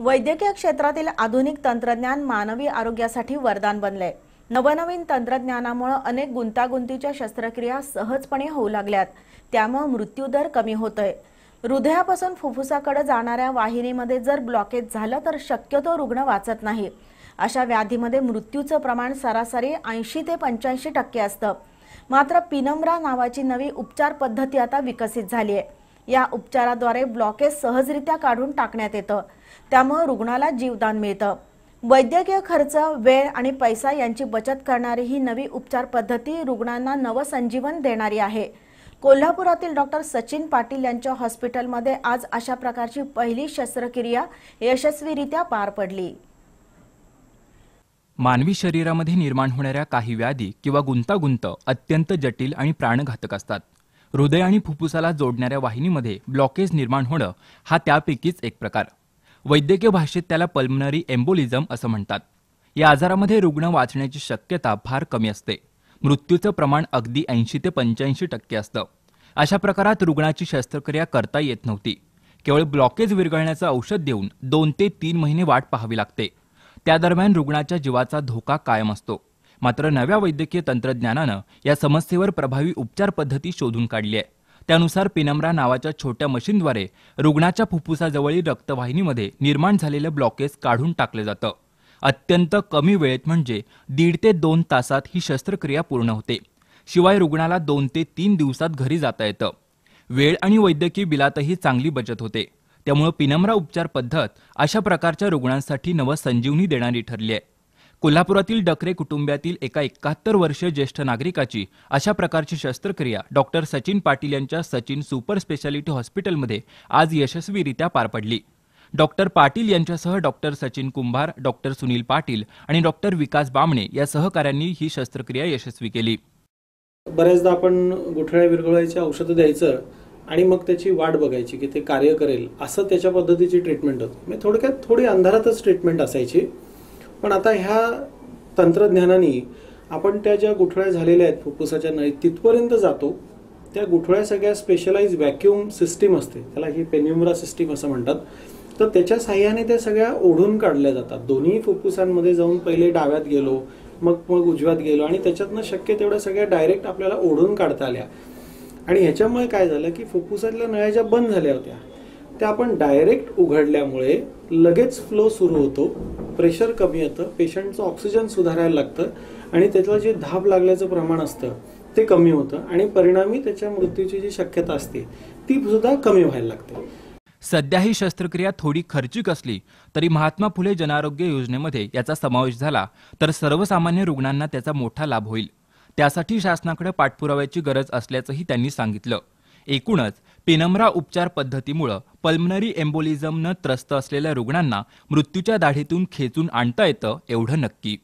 वैद्यकीय क्षेत्रातील आधुनिक तंत्रज्ञान मानवी आरोग्यासाठी वरदान बनले नवनवीन तंत्रज्ञानामुळे अनेक गुंतागुंतीच्या शस्त्रक्रिया सहजपणे होऊ लागल्यात त्यामुळे मृत्यूदर कमी होतोय हृदयापासून फुफ्फुसाकडे जाणाऱ्या वाहिनीमध्ये जर ब्लॉकेज झालं तर शक्यतो रुग्ण वाचत नाही अशा व्याधीमध्ये मृत्यूचं प्रमाण सरासरी ऐंशी ते पंच्याऐंशी टक्के असतं मात्र पिनम्रा नावाची नवी उपचार पद्धती आता विकसित झाली आहे या उपचाराद्वारे ब्लॉकेज सहजरित्या काढून टाकण्यात येतं त्यामुळं रुग्णाला जीवदान मिळतं वैद्यकीय खर्च वेळ आणि पैसा यांची बचत करणारी ही नवी उपचार पद्धती रुग्णांना नवसंजीवन देणारी आहे कोल्हापुरातील डॉक्टर सचिन पाटील यांच्या हॉस्पिटलमध्ये आज अशा प्रकारची पहिली शस्त्रक्रिया यशस्वीरित्या पार पडली मानवी शरीरामध्ये निर्माण होणाऱ्या काही व्याधी किंवा गुंतागुंत अत्यंत जटिल आणि प्राणघातक असतात हृदय आणि फुफ्फुसाला जोडणाऱ्या वाहिनीमध्ये ब्लॉकेज निर्माण होणं हा त्यापैकीच एक प्रकार वैद्यकीय भाषेत त्याला पल्मनरी एम्बोलिझम असं म्हणतात या आजारामध्ये रुग्ण वाचण्याची शक्यता फार कमी असते मृत्यूचं प्रमाण अगदी ऐंशी ते पंच्याऐंशी टक्के असतं अशा प्रकारात रुग्णाची शस्त्रक्रिया करता येत नव्हती केवळ ब्लॉकेज विरघळण्याचं औषध देऊन दोन ते तीन महिने वाट पाहावी लागते त्या दरम्यान रुग्णाच्या जीवाचा धोका कायम असतो मात्र नव्या वैद्यकीय तंत्रज्ञानानं या समस्येवर प्रभावी उपचार पद्धती शोधून काढली आहे त्यानुसार पिनम्रा नावाच्या छोट्या मशीनद्वारे रुग्णाच्या फुफ्फुसाजवळील रक्तवाहिनीमध्ये निर्माण झालेलं ब्लॉकेज काढून टाकलं जातं अत्यंत कमी वेळेत म्हणजे दीड ते दोन तासात ही शस्त्रक्रिया पूर्ण होते शिवाय रुग्णाला दोन ते तीन दिवसात घरी जाता येतं वेळ आणि वैद्यकीय बिलातही चांगली बचत होते त्यामुळं पिनम्रा उपचार पद्धत अशा प्रकारच्या रुग्णांसाठी नवसंजीवनी देणारी ठरली आहे कोल्हापुरातील डकरे कुटुंबातील एका एकाहत्तर वर्षीय ज्येष्ठ नागरिकाची अशा प्रकारची शस्त्रक्रिया डॉक्टर सचिन पाटील यांच्या सचिन सुपर स्पेशालिटी हॉस्पिटलमध्ये आज यशस्वीरित्या पार पडली डॉक्टर पाटील यांच्यासह डॉक्टर सचिन कुंभार डॉक्टर सुनील पाटील आणि डॉक्टर विकास बामणे या सहकाऱ्यांनी ही शस्त्रक्रिया यशस्वी केली बऱ्याचदा आपण गुठळ्या विरघळायच्या औषधं द्यायचं आणि मग त्याची वाट बघायची की ते कार्य करेल असं त्याच्या पद्धतीची ट्रीटमेंट होती म्हणजे थोडक्यात थोडी अंधारातच ट्रीटमेंट असायची पण आता ह्या तंत्रज्ञानाने आपण त्या ज्या गुठळ्या झालेल्या आहेत फुफ्फुसाच्या नळी तिथपर्यंत जातो त्या गुठळ्या सगळ्या स्पेशलाइज व्हॅक्युम सिस्टीम असते त्याला ही पेन्युमरा सिस्टीम असं म्हणतात तर त्याच्या साह्याने त्या सगळ्या ओढून काढल्या जातात दोन्ही फुफ्फुसांमध्ये जाऊन पहिले डाव्यात गेलो मग मग उजव्यात गेलो आणि त्याच्यातनं शक्य तेवढ्या सगळ्या डायरेक्ट आपल्याला ओढून काढता आल्या आणि ह्याच्यामुळे काय झालं की फुफ्फुसातल्या नळ्या ज्या बंद झाल्या होत्या त्या आपण डायरेक्ट उघडल्यामुळे लगेच फ्लो सुरू होतो प्रेशर कमी येतं पेशंटचं ऑक्सिजन सुधारायला लागतं आणि त्याचं जे धाप लागल्याचं प्रमाण असतं ते कमी होतं आणि परिणामी त्याच्या मृत्यूची जी शक्यता असते ती सुद्धा कमी व्हायला लागते सध्या ही शस्त्रक्रिया थोडी खर्चिक असली तरी महात्मा फुले आरोग्य योजनेमध्ये याचा समावेश झाला तर सर्वसामान्य रुग्णांना त्याचा मोठा लाभ होईल त्यासाठी शासनाकडे पाठपुराव्याची गरज असल्याचंही त्यांनी सांगितलं एकूणच पेनम्रा उपचार पद्धतीमुळं पल्मनरी एम्बोलिझमनं त्रस्त असलेल्या रुग्णांना मृत्यूच्या दाढीतून खेचून आणता येतं एवढं नक्की